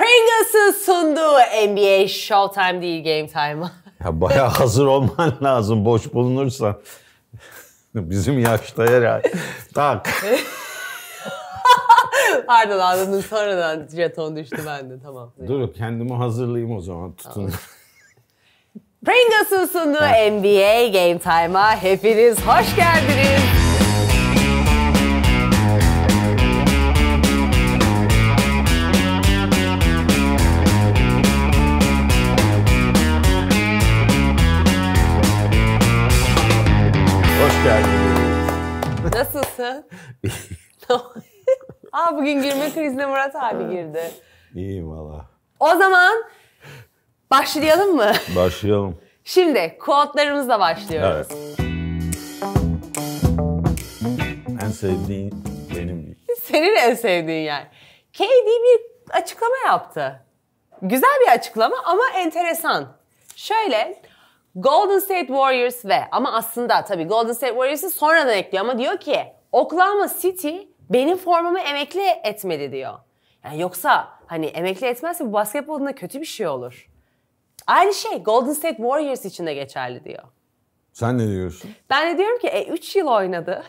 Pringles'ın sunduğu NBA Showtime değil Game Time'a. Ya bayağı hazır olman lazım boş bulunursan. Bizim yaşta herhalde. tak. Pardon anladım sonradan jeton düştü bende tamam. Dur kendimi hazırlayayım o zaman tutun. Tamam. Pringles'ın sunduğu NBA Game Time'a hepiniz hoş geldiniz. Aa bugün girme krizine Murat abi girdi. İyiyim valla. O zaman başlayalım mı? Başlayalım. Şimdi kodlarımızla başlıyoruz. Evet. En sevdiğin benim. Senin en sevdiğin yani. KD bir açıklama yaptı. Güzel bir açıklama ama enteresan. Şöyle Golden State Warriors ve ama aslında tabii Golden State Warriors'ı sonradan ekliyor ama diyor ki Oklahoma City benim formamı emekli etmedi diyor. Yani yoksa hani emekli etmezse bu basketbolunda kötü bir şey olur. Aynı şey Golden State Warriors için de geçerli diyor. Sen ne diyorsun? Ben de diyorum ki e 3 yıl oynadı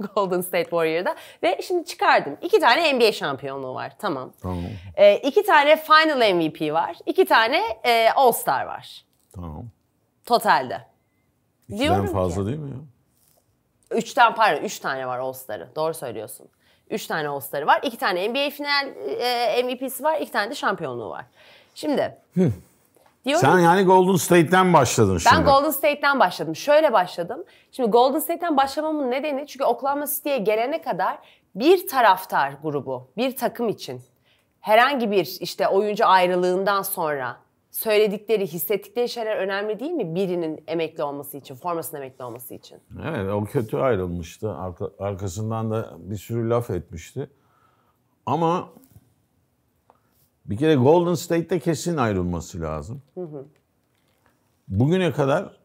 Golden State Warrior'da ve şimdi çıkardım. İki tane NBA şampiyonluğu var tamam. Tamam. E, tane Final MVP var. iki tane e, All Star var. Tamam. Totalde. İkiden diyorum fazla ki, değil mi ya? Üçten pardon üç tane var All Star'ı. Doğru söylüyorsun. 3 tane All-Star'ı var. 2 tane NBA final e, e MVP'si var. 2 tane de şampiyonluğu var. Şimdi diyorum Sen yani Golden State'den başladın şimdi. Ben Golden State'den başladım. Şöyle başladım. Şimdi Golden State'den başlamamın nedeni çünkü Oklahoma City'ye gelene kadar bir taraftar grubu, bir takım için herhangi bir işte oyuncu ayrılığından sonra söyledikleri, hissettikleri şeyler önemli değil mi birinin emekli olması için, formasının emekli olması için? Evet, o kötü ayrılmıştı. Arka, arkasından da bir sürü laf etmişti. Ama bir kere Golden State'te kesin ayrılması lazım. Hı hı. Bugüne kadar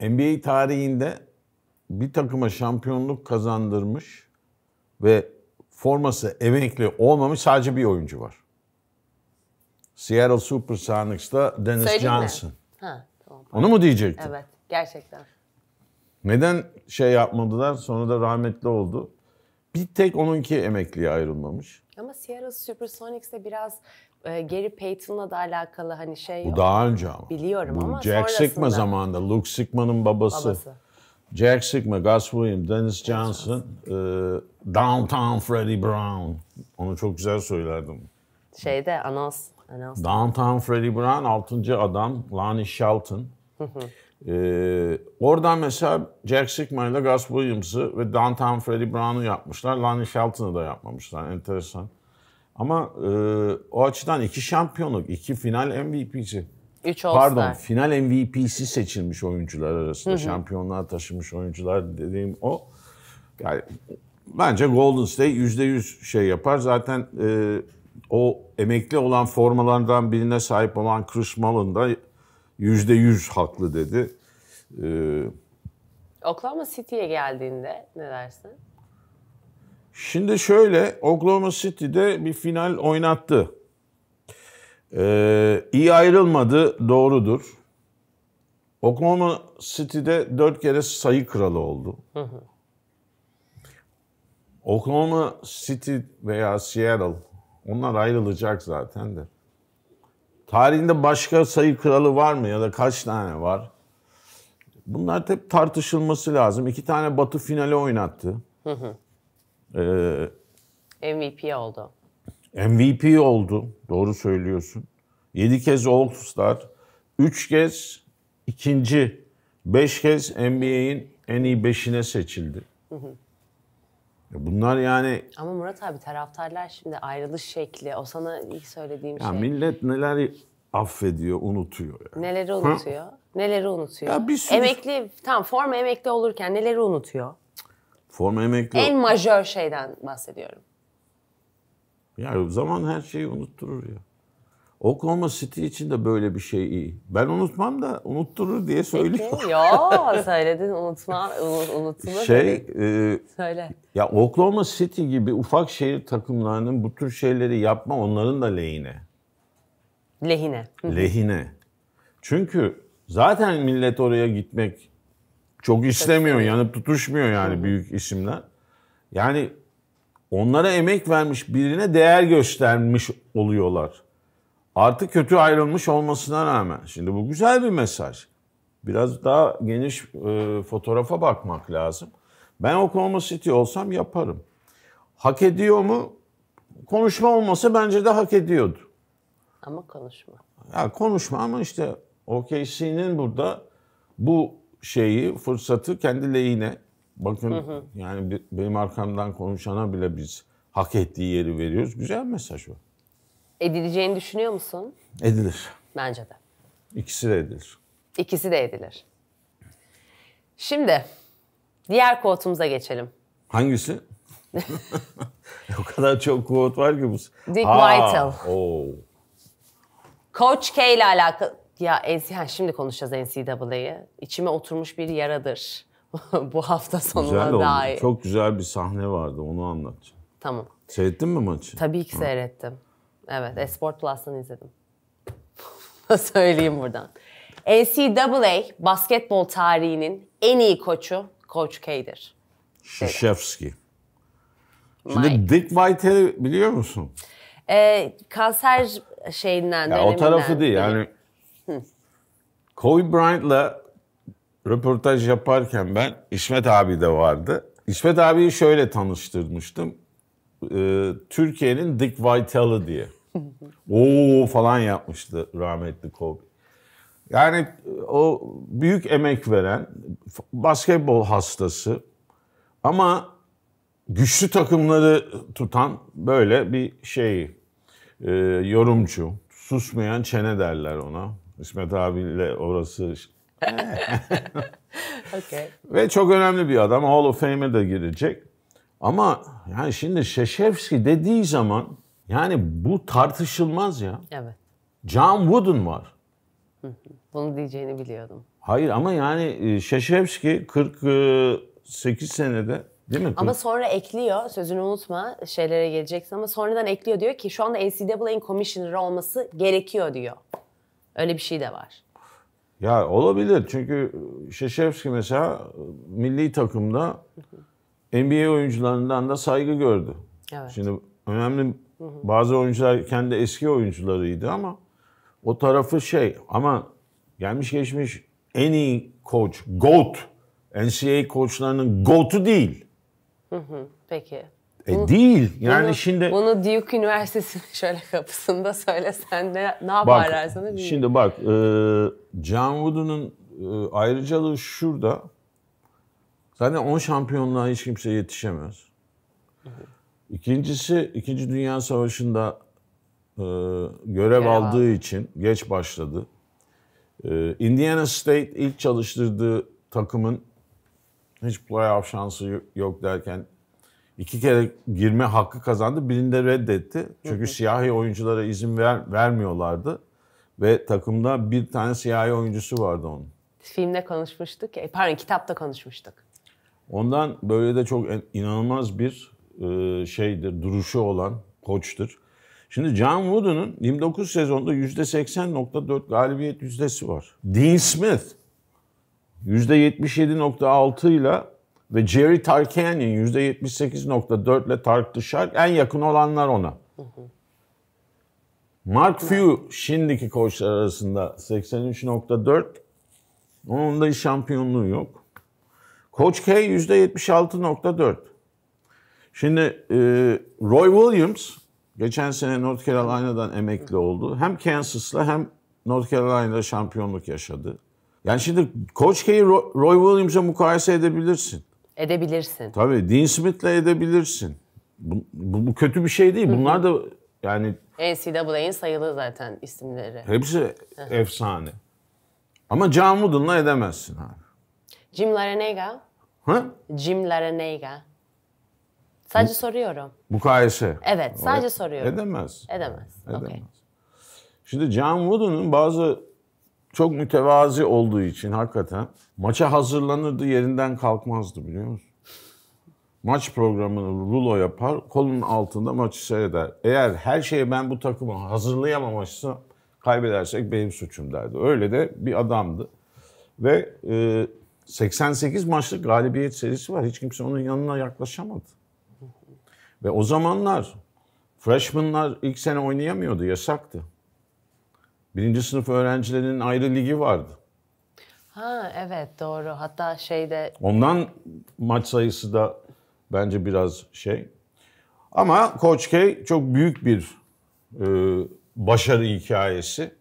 NBA tarihinde bir takıma şampiyonluk kazandırmış ve forması emekli olmamış sadece bir oyuncu var. Seattle Supersonics'ta Dennis Söyleyeyim Johnson. Mi? Ha, tamam. Onu mu diyecektin? Evet, gerçekten. Neden şey yapmadılar? Sonra da rahmetli oldu. Bir tek onunki emekliye ayrılmamış. Ama Seattle Supersonics'te biraz e, Gary Payton'la da alakalı hani şey Bu yok. daha önce ama. Biliyorum Bu ama Jack sonrasında. Sigma zamanında. Luke Sigma'nın babası. babası. Jack Sigma, Gus Williams, Dennis Johnson, e, Downtown Freddie Brown. Onu çok güzel söylerdim. Şeyde anons Anons. Downtown Freddy Brown, Altıncı Adam, Lonnie Shelton. Hı Ee, oradan mesela Jack Sigma ile Gus Williams'ı ve Downtown Freddie Brown'u yapmışlar. Lonnie Shelton'ı da yapmamışlar. Enteresan. Ama e, o açıdan iki şampiyonluk, iki final MVP'si. Üç all Pardon, final MVP'si seçilmiş oyuncular arasında. Hı Şampiyonluğa taşımış oyuncular dediğim o. Yani bence Golden State %100 şey yapar. Zaten e, o emekli olan formalardan birine sahip olan Chris Mullen da yüzde yüz haklı dedi. Ee, Oklahoma City'ye geldiğinde ne dersin? Şimdi şöyle, Oklahoma City'de bir final oynattı. Ee, iyi ayrılmadı, doğrudur. Oklahoma City'de dört kere sayı kralı oldu. Hı hı. Oklahoma City veya Seattle onlar ayrılacak zaten de. Tarihinde başka sayı kralı var mı ya da kaç tane var? Bunlar hep tartışılması lazım. İki tane Batı finale oynattı. Ee, MVP oldu. MVP oldu. Doğru söylüyorsun. Yedi kez All-Star. Üç kez ikinci. Beş kez NBA'in en iyi beşine seçildi. Hı hı. Bunlar yani... Ama Murat abi taraftarlar şimdi ayrılış şekli. O sana ilk söylediğim ya şey. millet neler affediyor, unutuyor. Yani. Neleri unutuyor? Ha? Neleri unutuyor? Ya bir sürü... Emekli, tam forma emekli olurken neleri unutuyor? Forma emekli... En majör şeyden bahsediyorum. Ya zaman her şeyi unutturur ya. Oklahoma City için de böyle bir şey iyi. Ben unutmam da unutturur diye söylüyorum. Peki, yo söyledin unutma, unutulur. Şey, e, Söyle. Ya Oklahoma City gibi ufak şehir takımlarının bu tür şeyleri yapma onların da lehine. Lehine. lehine. Çünkü zaten millet oraya gitmek çok istemiyor. Yanıp tutuşmuyor yani büyük isimler. Yani onlara emek vermiş birine değer göstermiş oluyorlar. Artı kötü ayrılmış olmasına rağmen. Şimdi bu güzel bir mesaj. Biraz daha geniş e, fotoğrafa bakmak lazım. Ben Oklahoma City olsam yaparım. Hak ediyor mu? Konuşma olmasa bence de hak ediyordu. Ama konuşma. Ya konuşma ama işte OKC'nin burada bu şeyi, fırsatı kendi lehine. Bakın hı hı. yani benim arkamdan konuşana bile biz hak ettiği yeri veriyoruz. Güzel mesaj o. Edileceğini düşünüyor musun? Edilir. Bence de. İkisi de edilir. İkisi de edilir. Şimdi diğer koltuğumuza geçelim. Hangisi? o kadar çok quote var ki bu. Dick ha, Oo. Oh. Coach K ile alakalı. Ya yani şimdi konuşacağız NCAA'yı. İçime oturmuş bir yaradır. bu hafta sonuna güzel dair. Oldu. Çok güzel bir sahne vardı onu anlatacağım. Tamam. Seyrettin mi maçı? Tabii ki ha. seyrettim. Evet, Esport Plus'tan izledim. Söyleyeyim buradan. NCAA basketbol tarihinin en iyi koçu Coach K'dir. Şişevski. Şimdi Dick White'i biliyor musun? Ee, kanser şeyinden, ya O tarafı değil yani. Kobe Bryant'la röportaj yaparken ben İsmet abi de vardı. İsmet abiyi şöyle tanıştırmıştım. Ee, Türkiye'nin Dick Vitale'ı diye. Oo falan yapmıştı rahmetli Kobe. Yani e, o büyük emek veren basketbol hastası ama güçlü takımları tutan böyle bir şey e, yorumcu. Susmayan çene derler ona. İsmet abiyle orası okay. Ve çok önemli bir adam. Hall of Fame'e de girecek. Ama yani şimdi Şeşevski dediği zaman yani bu tartışılmaz ya. Evet. John Wooden var. Bunu diyeceğini biliyordum. Hayır ama yani Şaşevski e, 48 e, senede Değil mi? Ama sonra ekliyor, sözünü unutma şeylere geleceksin ama sonradan ekliyor diyor ki şu anda NCAA'nin commissioner'ı olması gerekiyor diyor. Öyle bir şey de var. Ya olabilir çünkü Şeşevski mesela e, milli takımda NBA oyuncularından da saygı gördü. Evet. Şimdi önemli bazı oyuncular kendi eski oyuncularıydı ama o tarafı şey ama gelmiş geçmiş en iyi koç, GOAT, NCAA koçlarının GOAT'u değil. peki. E bunu, değil. Yani bunu, şimdi... Bunu Duke Üniversitesi'nin şöyle kapısında söylesen de ne yaparlar sana bilmiyorum. Şimdi bak, e, John Wooden'ın e, ayrıcalığı şurada. Zaten 10 şampiyonluğa hiç kimse yetişemez. Hı hı. İkincisi, İkinci Dünya Savaşı'nda e, görev ya. aldığı için geç başladı. E, Indiana State ilk çalıştırdığı takımın hiç playoff şansı yok derken iki kere girme hakkı kazandı. Birinde reddetti. Çünkü siyahi oyunculara izin ver, vermiyorlardı. Ve takımda bir tane siyahi oyuncusu vardı onun. Filmde konuşmuştuk. Pardon kitapta konuşmuştuk. Ondan böyle de çok inanılmaz bir e, şeydir, duruşu olan koçtur. Şimdi John Wooden'ın 29 sezonda %80.4 galibiyet yüzdesi var. Dean Smith %77.6 ile ve Jerry Tarkanian %78.4 ile tartışarak en yakın olanlar ona. Mark Few şimdiki koçlar arasında 83.4. Onun da şampiyonluğu yok. Koç K %76.4. Şimdi e, Roy Williams geçen sene North Carolina'dan emekli oldu. Hem Kansas'la hem North Carolina'da şampiyonluk yaşadı. Yani şimdi Coach K'yi Roy Williams'a mukayese edebilirsin. Edebilirsin. Tabii Dean Smith'le edebilirsin. Bu, bu, bu kötü bir şey değil. Bunlar da yani... NCAA'nin sayılı zaten isimleri. Hepsi efsane. Ama John Wooden'la edemezsin abi. Jim Laranega. Ha? Jim Laranega. Sadece bu, soruyorum. Mukayese. Evet, sadece o, soruyorum. Edemez. Edemez. Edemez. Okay. Şimdi John Wooden'ın bazı çok mütevazi olduğu için hakikaten maça hazırlanırdı yerinden kalkmazdı biliyor musun? Maç programını rulo yapar, kolun altında maçı seyreder. Eğer her şeyi ben bu takımı hazırlayamamışsa kaybedersek benim suçum derdi. Öyle de bir adamdı. Ve e, 88 maçlık galibiyet serisi var. Hiç kimse onun yanına yaklaşamadı. Ve o zamanlar freshmanlar ilk sene oynayamıyordu, yasaktı. Birinci sınıf öğrencilerinin ayrı ligi vardı. Ha evet doğru. Hatta şeyde... Ondan maç sayısı da bence biraz şey. Ama Coach K çok büyük bir e, başarı hikayesi.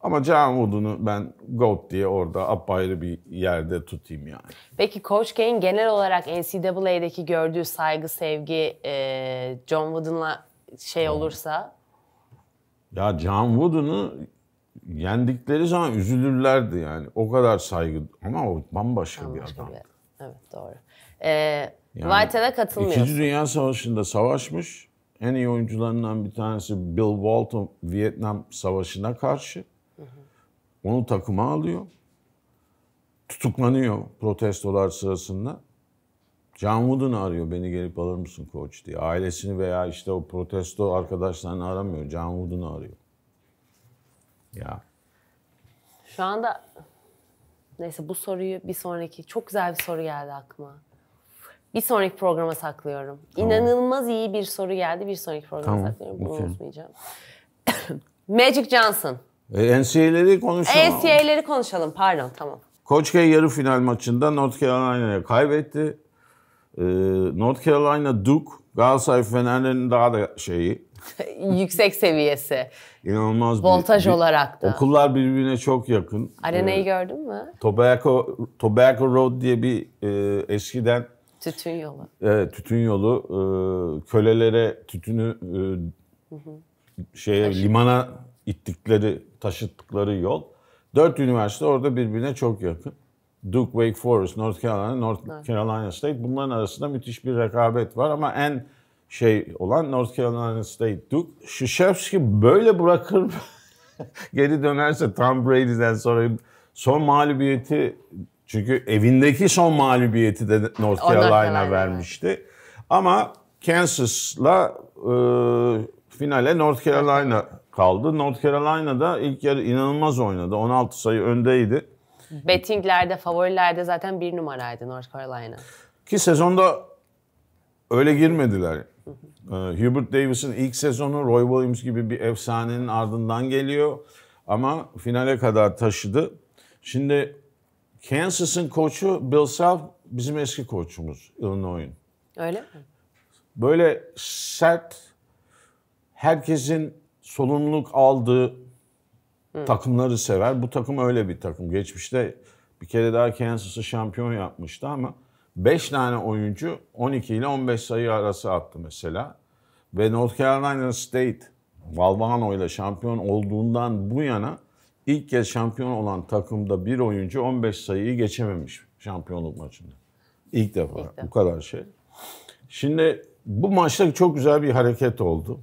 Ama John Wood'unu ben GOAT diye orada apayrı bir yerde tutayım yani. Peki Coach K'in genel olarak NCAA'deki gördüğü saygı, sevgi e, John Wooden'la şey olursa? Ya John Wooden'ı yendikleri zaman üzülürlerdi yani. O kadar saygı ama o bambaşka, bambaşka bir adam. Bir. Evet doğru. Ee, yani, Whitehead'e katılmıyorsun. İkinci Dünya Savaşı'nda savaşmış. En iyi oyuncularından bir tanesi Bill Walton Vietnam Savaşı'na karşı. Onu takıma alıyor. Tutuklanıyor protestolar sırasında. John Wooden arıyor beni gelip alır mısın koç diye. Ailesini veya işte o protesto arkadaşlarını aramıyor. John Wooden'ı arıyor. Ya. Şu anda neyse bu soruyu bir sonraki çok güzel bir soru geldi aklıma. Bir sonraki programa saklıyorum. Tamam. İnanılmaz iyi bir soru geldi. Bir sonraki programa tamam. saklıyorum. Bunu okay. unutmayacağım. Magic Johnson. E, NCAA'leri konuşalım. NCAA'leri konuşalım pardon tamam. Koçkay yarı final maçında North Carolina'ya kaybetti. Ee, North Carolina Duke Galatasaray Fener'in daha da şeyi. Yüksek seviyesi. İnanılmaz Voltaj bir, bir, olarak da. Okullar birbirine çok yakın. Arenayı ee, gördün mü? Tobacco, Tobacco Road diye bir e, eskiden Tütün yolu. Evet, tütün yolu. E, kölelere tütünü e, hı hı. şeye Taşı. limana ittikleri, taşıttıkları yol. Dört üniversite orada birbirine çok yakın. Duke, Wake Forest, North Carolina, North Carolina State. Bunların arasında müthiş bir rekabet var ama en şey olan North Carolina State Duke. Shishevski böyle bırakır geri dönerse Tom Brady'den sonra son mağlubiyeti çünkü evindeki son mağlubiyeti de North Carolina, vermişti. Ama Kansas'la e, finale North Carolina kaldı. North Carolina'da ilk yarı inanılmaz oynadı. 16 sayı öndeydi. Bettinglerde, favorilerde zaten bir numaraydı North Carolina. Ki sezonda öyle girmediler. Ee, Hubert Davis'in ilk sezonu Roy Williams gibi bir efsanenin ardından geliyor. Ama finale kadar taşıdı. Şimdi Kansas'ın koçu Bill Self bizim eski koçumuz Illinois'un. Öyle mi? Böyle sert, herkesin solunluk aldı Hı. takımları sever. Bu takım öyle bir takım. Geçmişte bir kere daha Kansas'ı şampiyon yapmıştı ama 5 tane oyuncu 12 ile 15 sayı arası attı mesela. Ve North Carolina State Valvano ile şampiyon olduğundan bu yana ilk kez şampiyon olan takımda bir oyuncu 15 sayıyı geçememiş şampiyonluk maçında. İlk defa, ilk defa. bu kadar şey. Şimdi bu maçta çok güzel bir hareket oldu.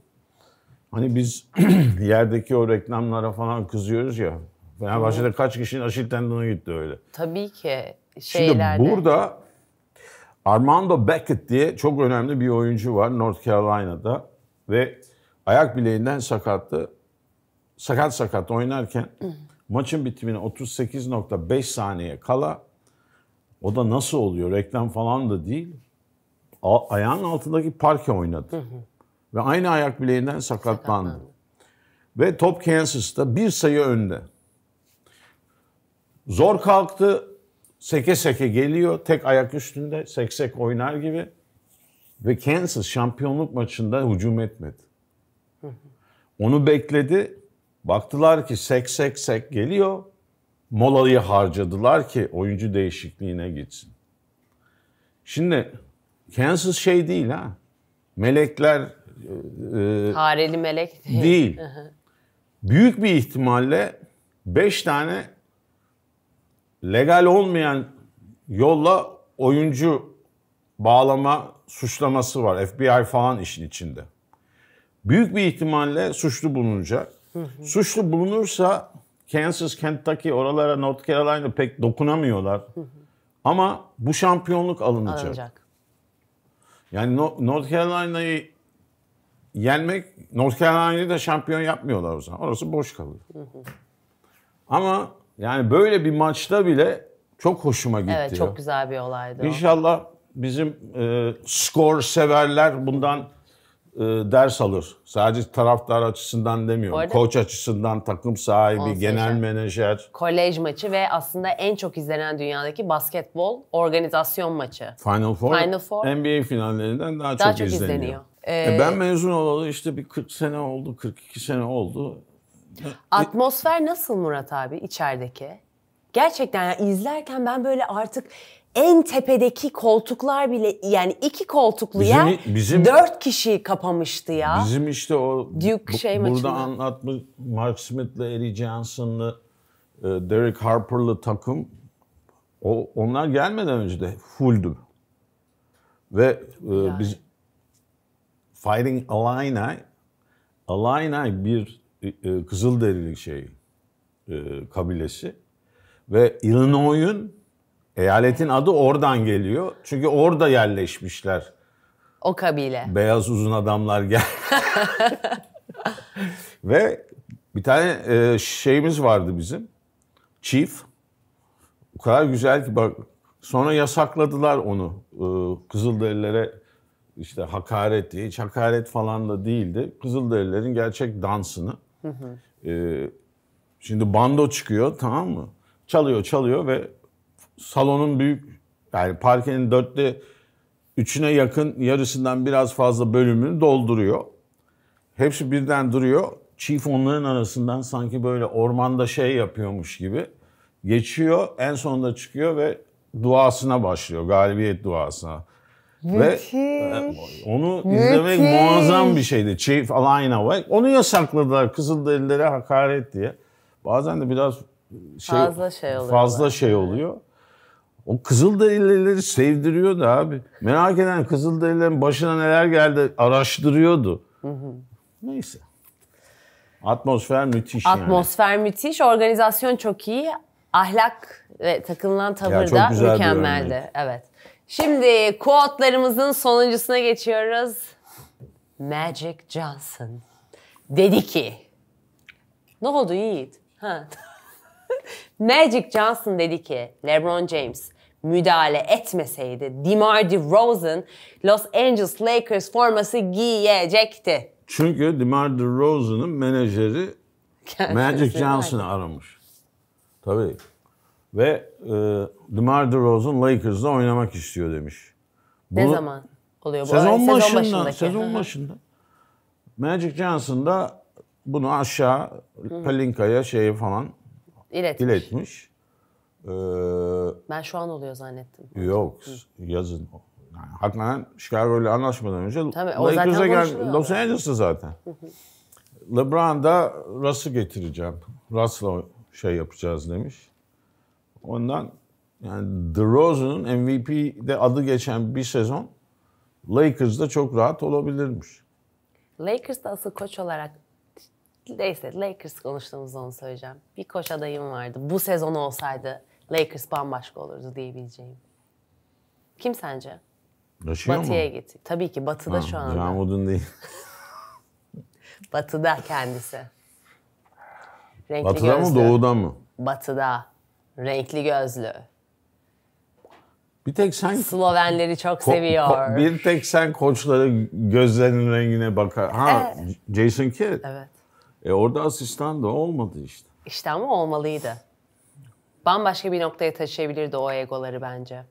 Hani biz yerdeki o reklamlara falan kızıyoruz ya. Fenerbahçe'de kaç kişinin aşil tendonu gitti öyle. Tabii ki şeylerde. Şimdi burada Armando Beckett diye çok önemli bir oyuncu var North Carolina'da ve ayak bileğinden sakattı. Sakat sakat oynarken maçın bitimine 38.5 saniye kala o da nasıl oluyor reklam falan da değil. A- ayağın altındaki parke oynadı. Ve aynı ayak bileğinden sakatlandı. sakatlandı. Ve top Kansas'ta bir sayı önde. Zor kalktı. Seke seke geliyor. Tek ayak üstünde seksek oynar gibi. Ve Kansas şampiyonluk maçında hücum etmedi. Onu bekledi. Baktılar ki sek sek sek geliyor. Molayı harcadılar ki oyuncu değişikliğine gitsin. Şimdi Kansas şey değil ha. Melekler e, Fareli melek değil. Büyük bir ihtimalle beş tane legal olmayan yolla oyuncu bağlama suçlaması var. FBI falan işin içinde. Büyük bir ihtimalle suçlu bulunacak. Suçlu bulunursa Kansas, Kentucky oralara North Carolina pek dokunamıyorlar. Ama bu şampiyonluk alınacak. alınacak. Yani North Carolina'yı yenmek North Carolina'yı da şampiyon yapmıyorlar o zaman. Orası boş kalıyor. Hı hı. Ama yani böyle bir maçta bile çok hoşuma gitti. Evet çok güzel bir olaydı. İnşallah bizim e, skor severler bundan e, ders alır. Sadece taraftar açısından demiyorum. Koç açısından, takım sahibi, genel menajer. Kolej maçı ve aslında en çok izlenen dünyadaki basketbol organizasyon maçı. Final Four, Final Four NBA finallerinden daha, daha çok, çok izleniyor. izleniyor. Ee, ben mezun olalı işte bir 40 sene oldu, 42 sene oldu. Atmosfer nasıl Murat abi içerideki? Gerçekten yani izlerken ben böyle artık en tepedeki koltuklar bile yani iki koltukluya bizim, bizim, dört kişi kapamıştı ya. Bizim işte o Duke bu, şey burada maçında. anlatma Mark Smith'le Eddie Johnson'lı e, Derek Harper'lı takım o, onlar gelmeden önce de fulldü. Ve e, yani. biz Fighting Illini, Illini bir e, e, Kızılderili şey e, kabilesi ve Illinois'un eyaletin adı oradan geliyor. Çünkü orada yerleşmişler. O kabile. Beyaz uzun adamlar gel. ve bir tane e, şeyimiz vardı bizim. Chief. O kadar güzel ki bak sonra yasakladılar onu. E, Kızılderililere işte hakareti, hiç hakaret falan da değildi. Kızılderililerin gerçek dansını. Hı hı. E, şimdi bando çıkıyor tamam mı? Çalıyor çalıyor ve salonun büyük yani parkenin dörtte üçüne yakın yarısından biraz fazla bölümünü dolduruyor. Hepsi birden duruyor. Chief onların arasından sanki böyle ormanda şey yapıyormuş gibi geçiyor. En sonunda çıkıyor ve duasına başlıyor. Galibiyet duasına. Müthiş. Ve ee, onu Müthiş. izlemek muazzam bir şeydi. Chief Alina var. Onu yasakladılar Kızılderililere hakaret diye. Bazen de biraz şey, fazla şey oluyor. Fazla şey oluyor. O Kızılderilileri sevdiriyordu abi. Merak eden Kızılderililerin başına neler geldi araştırıyordu. Hı hı. Neyse. Atmosfer müthiş Atmosfer yani. müthiş, organizasyon çok iyi. Ahlak ve takınılan tavır da mükemmeldi. Evet. Şimdi quote'larımızın sonuncusuna geçiyoruz. Magic Johnson dedi ki ne oldu Yiğit? Ha. Magic Johnson dedi ki LeBron James müdahale etmeseydi DeMar DeRozan Los Angeles Lakers forması giyecekti. Çünkü DeMar DeRozan'ın menajeri Kendisi Magic Johnson'ı aramış. Tabii. Ve e, DeMar DeRozan Lakers'da oynamak istiyor demiş. Bunu, ne zaman oluyor bu? Sezon, sezon başında. Sezon başında. Magic Johnson da bunu aşağı hı Pelinka'ya şeyi falan iletmiş. iletmiş. Ee, ben şu an oluyor zannettim. Yok Hı. yazın. Yani, hakikaten Chicago ile anlaşmadan önce Tabii, Lakers'a gel Los Angeles'ta zaten. LeBron da Russ'ı getireceğim. Russ'la şey yapacağız demiş. Ondan yani DeRozan'ın MVP'de adı geçen bir sezon Lakers'da çok rahat olabilirmiş. Lakers'ta asıl koç olarak neyse Lakers konuştuğumuzda onu söyleyeceğim. Bir koç adayım vardı. Bu sezon olsaydı Lakers bambaşka olurdu diyebileceğim. Kim sence? Yaşıyor Batı'ya mu? git. Tabii ki Batı'da ha, şu anda. John Wooden değil. Batı'da kendisi. Renkli Batı'da gözlü. mı doğuda mı? Batı'da. Renkli gözlü. Bir tek sen Slovenleri çok ko- seviyor. Ko- bir tek sen koçları gözlerinin rengine bakar. Ha evet. Jason Kidd. Evet. E orada asistan da olmadı işte. İşte ama olmalıydı. Bambaşka bir noktaya taşıyabilirdi o egoları bence.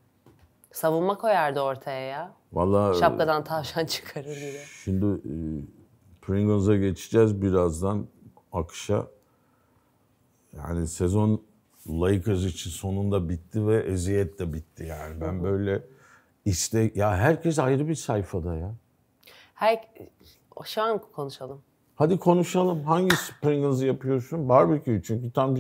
Savunma koyardı ortaya ya. Vallahi e, şapkadan tavşan çıkarır gibi. Şimdi e, Pringles'a geçeceğiz birazdan akışa. Yani sezon Lakers için sonunda bitti ve eziyet de bitti yani. Ben böyle işte ya herkes ayrı bir sayfada ya. Her şu an konuşalım. Hadi konuşalım. Hangi Pringles'ı yapıyorsun? Barbekü çünkü tam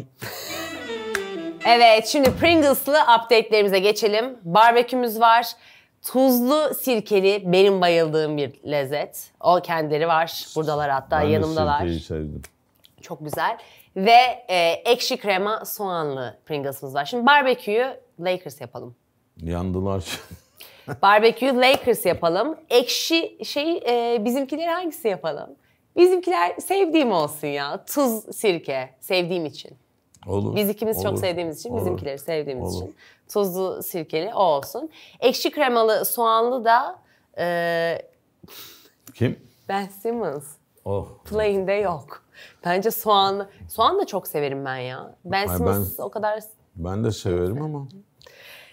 Evet, şimdi Pringles'lı update'lerimize geçelim. Barbekümüz var. Tuzlu sirkeli benim bayıldığım bir lezzet. O kendileri var. Buradalar hatta ben yanımdalar. Ben sirkeyi sevdim. Çok güzel. Ve e, ekşi krema soğanlı Pringles'ımız var. Şimdi barbeküyü Lakers yapalım. Yandılar. barbeküyü Lakers yapalım. Ekşi şey e, bizimkileri hangisi yapalım? Bizimkiler sevdiğim olsun ya. Tuz, sirke sevdiğim için. Olur. Biz ikimiz olur, çok sevdiğimiz için, olur, bizimkileri sevdiğimiz olur. için. Tuzlu, sirkeli o olsun. Ekşi kremalı, soğanlı da... E, Kim? Ben Simmons. Oh. Play'inde yok. Bence soğan. Soğan da çok severim ben ya. Ben Ay, ben, o kadar... Ben de severim ama.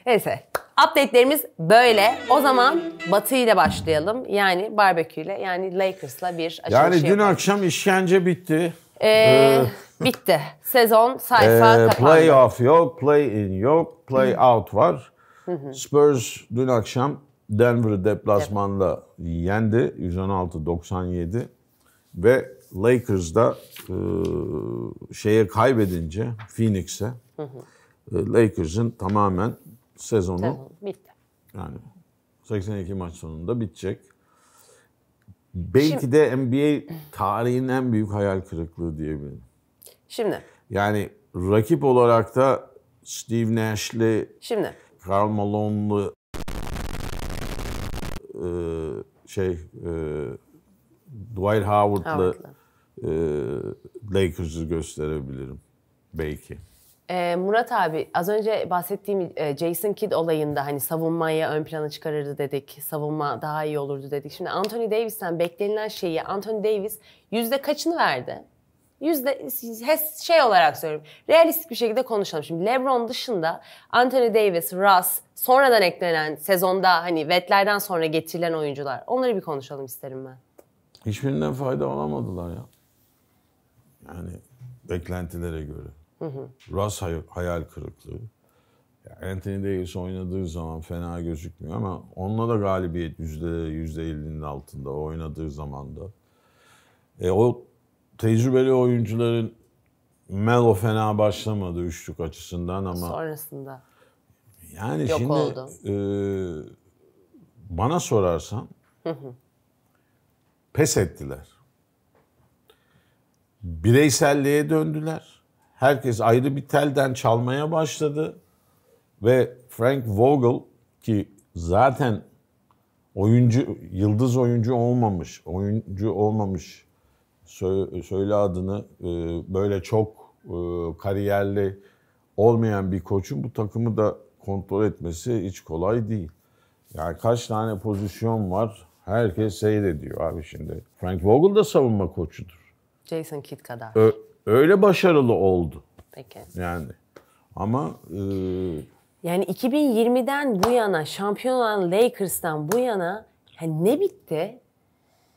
Neyse. Update'lerimiz böyle. O zaman Batı ile başlayalım. Yani barbekü ile yani Lakers'la bir açılış Yani dün yapalım. akşam işkence bitti. Ee, ee, bitti. Sezon sayfa ee, kapandı. Playoff yok, play in yok, play Hı. out var. Hı -hı. Spurs dün akşam Denver deplasmanda evet. yendi 116-97 ve Lakers'da e, şeye kaybedince Phoenix'e e, Lakers'ın tamamen sezonu Sezon bitti. Yani 82 maç sonunda bitecek. Belki şimdi, de NBA tarihinin en büyük hayal kırıklığı diyebilirim. Şimdi. Yani rakip olarak da Steve Nash'li, şimdi. Karl Malone'lu e, şey e, Dwight Howard'lı Howard e, Lakers'ı gösterebilirim. Belki. Ee, Murat abi az önce bahsettiğim e, Jason Kidd olayında hani savunmayı ön plana çıkarırdı dedik. Savunma daha iyi olurdu dedik. Şimdi Anthony Davis'ten beklenilen şeyi Anthony Davis yüzde kaçını verdi? Yüzde şey olarak söylüyorum. Realistik bir şekilde konuşalım. Şimdi LeBron dışında Anthony Davis, Russ, sonradan eklenen sezonda hani vetlerden sonra getirilen oyuncular. Onları bir konuşalım isterim ben. Hiçbirinden fayda alamadılar ya. Yani beklentilere göre. Hı hı. Ras hay- hayal kırıklığı. Yani Anthony Davis oynadığı zaman fena gözükmüyor ama onunla da galibiyet yüzde yüzde %50'nin altında oynadığı zaman da. E, o tecrübeli oyuncuların Melo fena başlamadı üçlük açısından ama sonrasında yani Yok şimdi E, bana sorarsan pes ettiler bireyselliğe döndüler. Herkes ayrı bir telden çalmaya başladı ve Frank Vogel ki zaten oyuncu yıldız oyuncu olmamış, oyuncu olmamış Sö söyle adını e, böyle çok e, kariyerli olmayan bir koçun bu takımı da kontrol etmesi hiç kolay değil. Yani kaç tane pozisyon var herkes seyrediyor abi şimdi. Frank Vogel da savunma koçudur. Jason Kidd kadar. Ö- öyle başarılı oldu. Peki. Yani ama e... yani 2020'den bu yana şampiyon olan Lakers'tan bu yana hani ne bitti?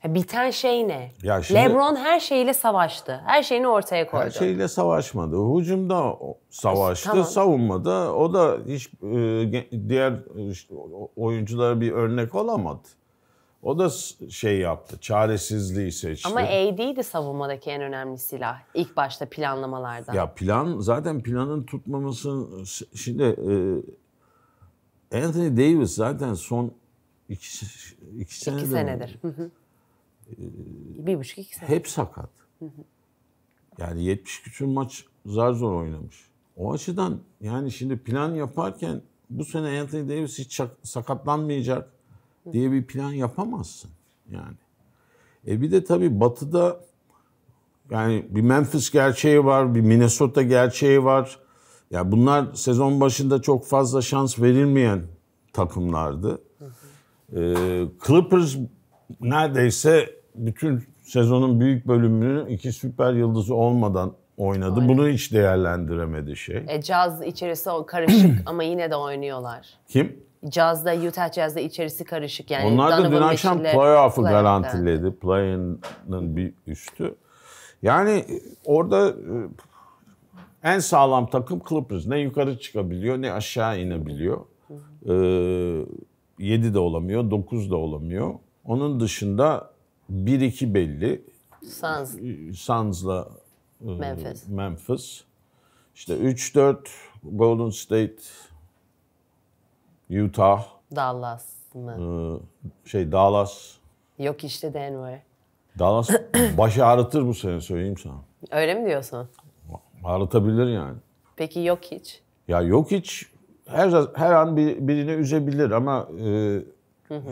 Ha, biten şey ne? Ya şimdi, LeBron her şeyle savaştı. Her şeyini ortaya koydu. Her şeyle savaşmadı. Hücumda savaştı, tamam. savunmada o da hiç e, diğer işte, oyunculara bir örnek olamadı. O da şey yaptı, çaresizliği seçti. Ama AD'ydi savunmadaki en önemli silah ilk başta planlamalarda. Ya plan, zaten planın tutmaması... Şimdi e, Anthony Davis zaten son iki, iki, senedir senedir. bir buçuk iki senedir. Hep sakat. Yani 70 küsur maç zar zor oynamış. O açıdan yani şimdi plan yaparken bu sene Anthony Davis hiç sakatlanmayacak diye bir plan yapamazsın yani. E bir de tabii batıda yani bir Memphis gerçeği var, bir Minnesota gerçeği var. Ya yani bunlar sezon başında çok fazla şans verilmeyen takımlardı. Ee, Clippers neredeyse bütün sezonun büyük bölümünü iki süper yıldızı olmadan oynadı. Aynen. Bunu hiç değerlendiremedi şey. E, caz içerisi karışık ama yine de oynuyorlar. Kim? cazda Utah cazda içerisi karışık yani. Onlar da dün akşam playoff'u play garantiledi. Play'inin bir üstü. Yani orada e, en sağlam takım Clippers. Ne yukarı çıkabiliyor ne aşağı inebiliyor. Ee, 7 de olamıyor, 9 da olamıyor. Onun dışında 1-2 belli. Suns. E, Suns'la e, Memphis. Memphis. İşte 3-4 Golden State Utah. Dallas mı? Ee, şey Dallas. Yok işte Denver. Dallas başı ağrıtır bu sene söyleyeyim sana. Öyle mi diyorsun? Ağrıtabilir yani. Peki yok hiç? Ya yok hiç. Her her an bir, birini üzebilir ama e,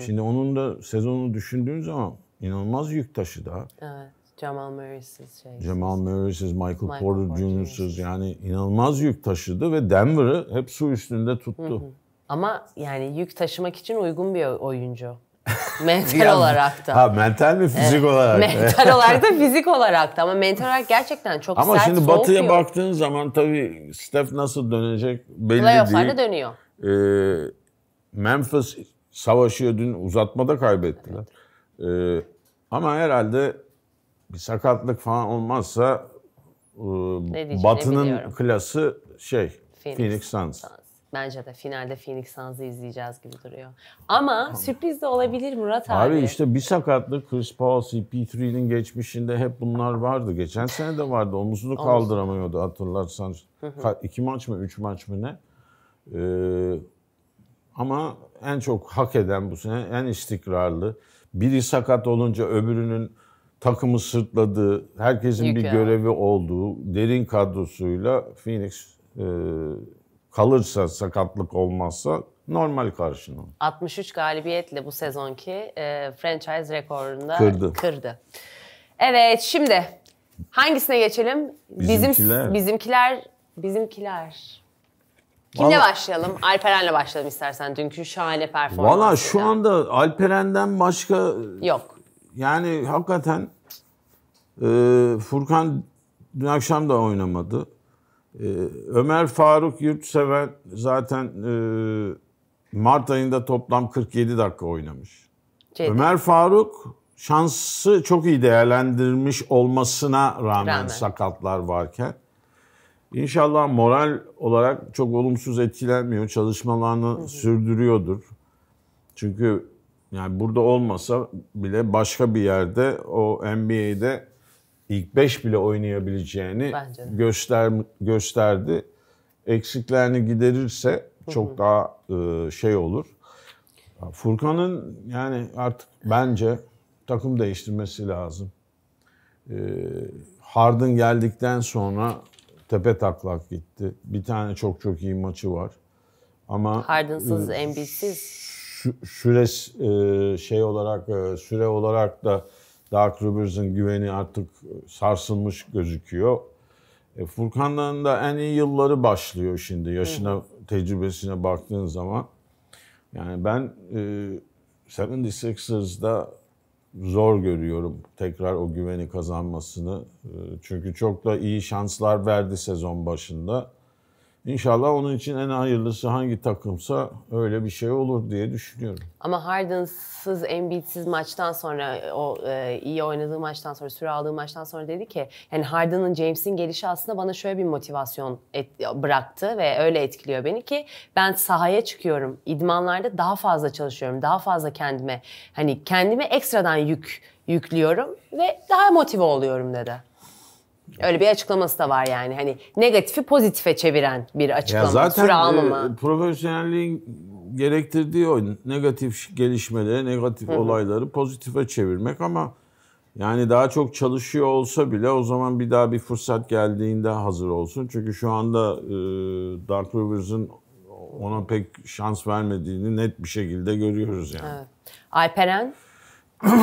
şimdi onun da sezonunu düşündüğün zaman inanılmaz yük taşı da. Evet. Jamal Murray'siz şey. Jamal Murray'siz, Michael, Michael Porter Jr'siz yani inanılmaz yük taşıdı ve Denver'ı hep su üstünde tuttu. Hı hı. Ama yani yük taşımak için uygun bir oyuncu. mental olarak da. Ha mental mi fizik evet. olarak? Mental olarak da fizik olarak da ama mental olarak gerçekten çok ama sert. Ama şimdi Batı'ya baktığın zaman tabii Steph nasıl dönecek belli Playoff'larda değil. dönüyor. Ee, Memphis savaşıyor dün uzatmada kaybettiler. Evet. Ee, ama herhalde bir sakatlık falan olmazsa e, Batı'nın klası şey Phoenix, Phoenix Suns. Suns. Bence de finalde Phoenix Suns'ı izleyeceğiz gibi duruyor. Ama sürpriz de olabilir Murat abi. Abi işte bir sakatlık Chris Paul, CP3'nin geçmişinde hep bunlar vardı. Geçen sene de vardı. Omuzunu kaldıramıyordu hatırlarsan. İki maç mı, üç maç mı ne? Ee, ama en çok hak eden bu sene en istikrarlı. Biri sakat olunca öbürünün takımı sırtladığı, herkesin Yük bir ya. görevi olduğu derin kadrosuyla Phoenix e, kalırsa sakatlık olmazsa normal karşılanır. 63 galibiyetle bu sezonki e, franchise rekorunda kırdı. kırdı. Evet şimdi hangisine geçelim? Bizimkiler. Bizim bizimkiler bizimkiler. Kimle Vallahi, başlayalım? Alperen'le başlayalım istersen. Dünkü şahane performansı. Valla şu anda Alperen'den başka yok. Yani hakikaten e, Furkan dün akşam da oynamadı. Ee, Ömer Faruk Yurtseven zaten e, Mart ayında toplam 47 dakika oynamış. Ciddi. Ömer Faruk şansı çok iyi değerlendirmiş olmasına rağmen, rağmen sakatlar varken inşallah moral olarak çok olumsuz etkilenmiyor. Çalışmalarını hı hı. sürdürüyordur. Çünkü yani burada olmasa bile başka bir yerde o NBA'de ilk 5 bile oynayabileceğini göster gösterdi. Eksiklerini giderirse çok Hı-hı. daha e, şey olur. Furkan'ın yani artık bence takım değiştirmesi lazım. E, Hardın geldikten sonra tepe taklak gitti. Bir tane çok çok iyi maçı var. Ama Harden'sız, e, NB'siz sü- Süres e, şey olarak e, süre olarak da Dark Rivers'ın güveni artık sarsılmış gözüküyor. E, Furkan'dan da en iyi yılları başlıyor şimdi yaşına, Hı. tecrübesine baktığın zaman. Yani ben e, 76ers'da zor görüyorum tekrar o güveni kazanmasını. E, çünkü çok da iyi şanslar verdi sezon başında. İnşallah onun için en hayırlısı hangi takımsa öyle bir şey olur diye düşünüyorum. Ama Harden'sız, Embiid'siz maçtan sonra o e, iyi oynadığı maçtan sonra, süre aldığı maçtan sonra dedi ki yani Harden'ın James'in gelişi aslında bana şöyle bir motivasyon et, bıraktı ve öyle etkiliyor beni ki ben sahaya çıkıyorum. idmanlarda daha fazla çalışıyorum. Daha fazla kendime hani kendime ekstradan yük yüklüyorum ve daha motive oluyorum dedi. Öyle bir açıklaması da var yani. Hani negatifi pozitife çeviren bir açıklama. Ya zaten Süre E, profesyonelliğin gerektirdiği o negatif gelişmeleri, negatif Hı-hı. olayları pozitife çevirmek ama yani daha çok çalışıyor olsa bile o zaman bir daha bir fırsat geldiğinde hazır olsun. Çünkü şu anda e, Dark Rivers'ın ona pek şans vermediğini net bir şekilde görüyoruz yani. Evet. Alperen?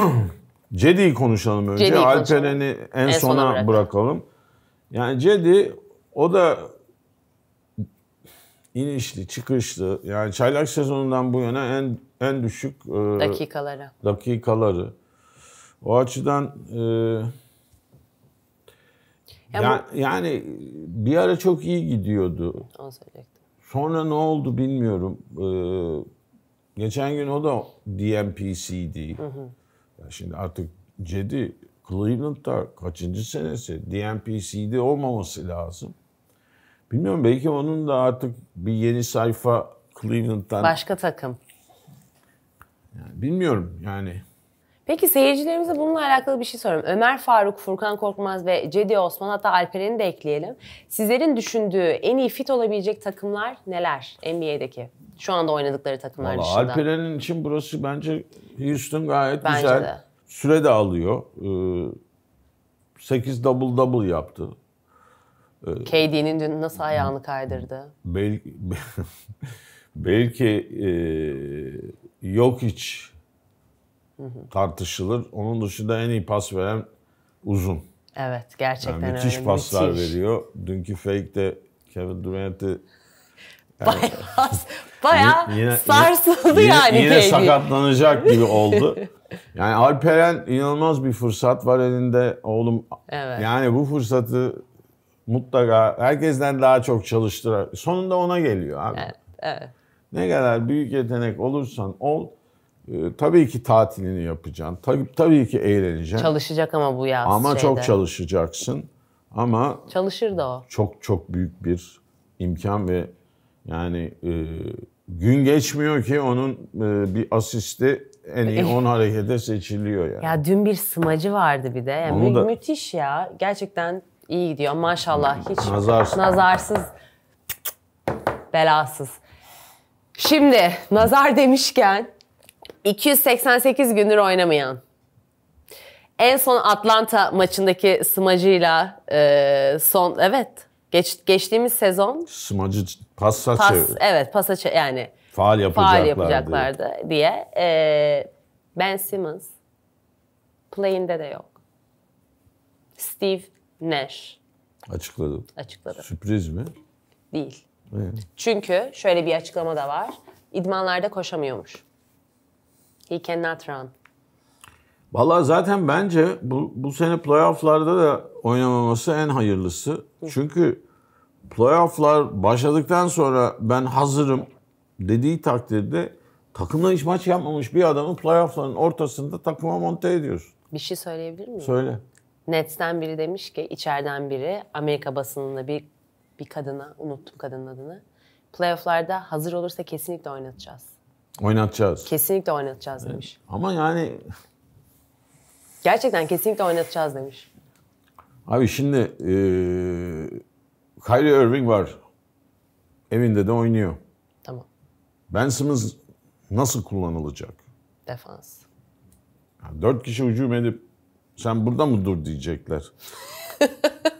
Cedi'yi konuşalım önce. Alperen'i en, en sona, sona bırakalım. bırakalım. Yani Cedi o da inişli, çıkışlı. Yani çaylak sezonundan bu yana en en düşük e, dakikaları. Dakikaları. O açıdan e, ya ya, bu... yani bir ara çok iyi gidiyordu. Onu söyleyecektim. Sonra ne oldu bilmiyorum. Ee, geçen gün o da DMPC'di. Hı hı. Ya şimdi artık Cedi Cleveland'da kaçıncı senesi DNPC'de olmaması lazım. Bilmiyorum belki onun da artık bir yeni sayfa Cleveland'dan. Başka takım. Yani bilmiyorum yani. Peki seyircilerimize bununla alakalı bir şey sorayım. Ömer Faruk, Furkan Korkmaz ve Cedi Osman hatta Alperen'i de ekleyelim. Sizlerin düşündüğü en iyi fit olabilecek takımlar neler NBA'deki? Şu anda oynadıkları takımlar Vallahi dışında. Alperen'in için burası bence Houston gayet bence güzel. De. Süre de alıyor. 8 ee, double double yaptı. Ee, KD'nin dün nasıl ayağını kaydırdı? Belki belki yok hiç tartışılır. Onun dışında en iyi pas veren uzun. Evet gerçekten yani müthiş öyle. paslar müthiş. veriyor. Dünkü fake de Kevin Durant'i yani, bayağı, yine, sarsıldı yine, yani. Yine, yine sakatlanacak gibi oldu. Yani Alperen inanılmaz bir fırsat var elinde oğlum. Evet. Yani bu fırsatı mutlaka herkesten daha çok çalıştırar. sonunda ona geliyor abi. Evet, evet. Ne kadar büyük yetenek olursan ol ee, tabii ki tatilini yapacaksın. Tabii, tabii ki eğleneceksin. Çalışacak ama bu yaz. Ama şeyde. çok çalışacaksın. Ama çalışır da o. Çok çok büyük bir imkan ve yani e, gün geçmiyor ki onun e, bir asisti en iyi 10 harekete seçiliyor yani. Ya dün bir smacı vardı bir de. Yani mü- da... müthiş ya. Gerçekten iyi gidiyor. Maşallah hmm, hiç nazarsız, nazarsız belasız. Şimdi nazar demişken 288 gündür oynamayan. En son Atlanta maçındaki smacıyla e, son evet geç, geçtiğimiz sezon smacı pasa pas, çevir. evet pasa çevir, yani faal yapacaklardı, faal yapacaklardı diye. E, ben Simmons play'inde de yok. Steve Nash açıkladı. Açıkladı. Sürpriz mi? Değil. Evet. Çünkü şöyle bir açıklama da var. İdmanlarda koşamıyormuş. He cannot run. Valla zaten bence bu, bu sene playofflarda da oynamaması en hayırlısı. Çünkü playofflar başladıktan sonra ben hazırım dediği takdirde takımla hiç maç yapmamış bir adamı playoffların ortasında takıma monte ediyorsun. Bir şey söyleyebilir miyim? Söyle. Nets'ten biri demiş ki içeriden biri Amerika basınında bir bir kadına unuttum kadının adını. Playoff'larda hazır olursa kesinlikle oynatacağız. Oynatacağız. Kesinlikle oynatacağız demiş. Evet. Ama yani... Gerçekten kesinlikle oynatacağız demiş. Abi şimdi ee, Kyrie Irving var. Evinde de oynuyor. Tamam. Ben Simmons nasıl kullanılacak? Defans. Yani dört kişi hücum edip sen burada mı dur diyecekler. Hayır,